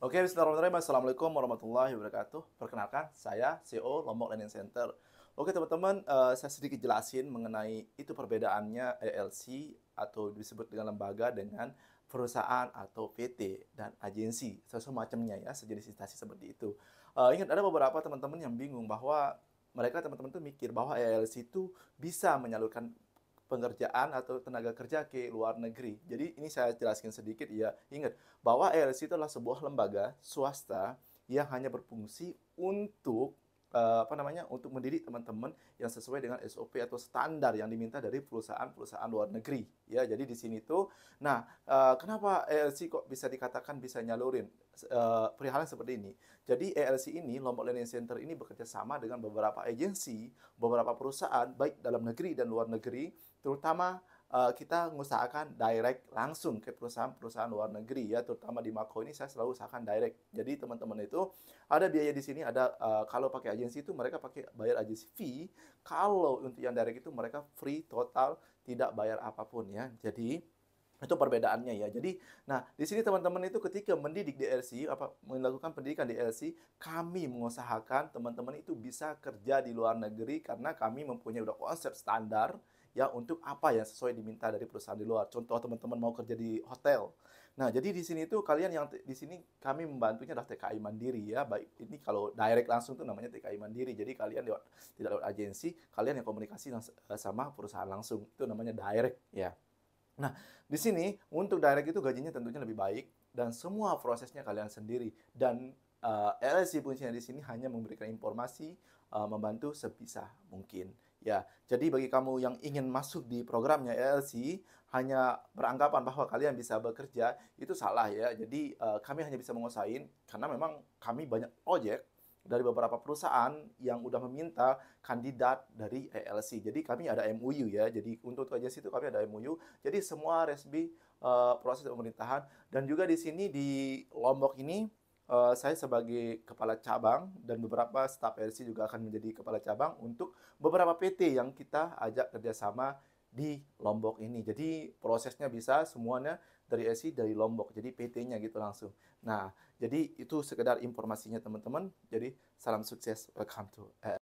Oke, bismillahirrahmanirrahim. Assalamualaikum warahmatullahi wabarakatuh. Perkenalkan, saya CEO Lombok Learning Center. Oke, teman-teman, uh, saya sedikit jelasin mengenai itu perbedaannya e LLC atau disebut dengan lembaga dengan perusahaan atau PT dan agensi. macamnya ya, sejenis instansi seperti itu. Uh, ingat, ada beberapa teman-teman yang bingung bahwa mereka teman-teman tuh mikir bahwa e LLC itu bisa menyalurkan pengerjaan atau tenaga kerja ke luar negeri. Jadi ini saya jelaskan sedikit ya. Ingat bahwa LSI itu adalah sebuah lembaga swasta yang hanya berfungsi untuk Eh, apa namanya untuk mendidik teman-teman yang sesuai dengan SOP atau standar yang diminta dari perusahaan-perusahaan luar negeri ya jadi di sini tuh nah uh, kenapa ELC kok bisa dikatakan bisa nyalurin uh, eh, perihalnya seperti ini jadi ELC ini Lombok Learning Center ini bekerja sama dengan beberapa agensi beberapa perusahaan baik dalam negeri dan luar negeri terutama Eh, kita mengusahakan direct langsung ke perusahaan-perusahaan luar negeri ya terutama di Mako ini saya selalu usahakan direct jadi teman-teman itu ada biaya di sini ada uh, kalau pakai agensi itu mereka pakai bayar agensi fee kalau untuk yang direct itu mereka free total tidak bayar apapun ya jadi itu perbedaannya ya. Jadi, nah di sini teman-teman itu ketika mendidik di LC apa melakukan pendidikan di LC kami mengusahakan teman-teman itu bisa kerja di luar negeri karena kami mempunyai udah konsep standar ya untuk apa yang sesuai diminta dari perusahaan di luar. Contoh teman-teman mau kerja di hotel. Nah, jadi di sini itu kalian yang di sini kami membantunya adalah TKI Mandiri ya. Baik ini kalau direct langsung itu namanya TKI Mandiri. Jadi kalian lewat, tidak lewat agensi, kalian yang komunikasi eh, sama perusahaan langsung. Itu namanya direct ya. Nah, di sini untuk direct itu gajinya tentunya lebih baik dan semua prosesnya kalian sendiri dan uh, eh, LSI fungsinya di sini hanya memberikan informasi, uh, membantu sebisa mungkin. Ya, jadi bagi kamu yang ingin masuk di programnya LLC hanya beranggapan bahwa kalian bisa bekerja itu salah ya. Jadi uh, kami hanya bisa menguasain karena memang kami banyak ojek dari beberapa perusahaan yang udah meminta kandidat dari ELC. Jadi kami ada MUU ya. Jadi untuk agensi situ kami ada MUU. Jadi semua resmi uh, proses pemerintahan dan juga di sini di Lombok ini Eh, saya sebagai kepala cabang dan beberapa staf RC juga akan menjadi kepala cabang untuk beberapa PT yang kita ajak kerjasama di Lombok ini. Jadi prosesnya bisa semuanya dari RC dari Lombok, jadi PT-nya gitu langsung. Nah, jadi itu sekedar informasinya teman-teman. Jadi salam sukses, welcome to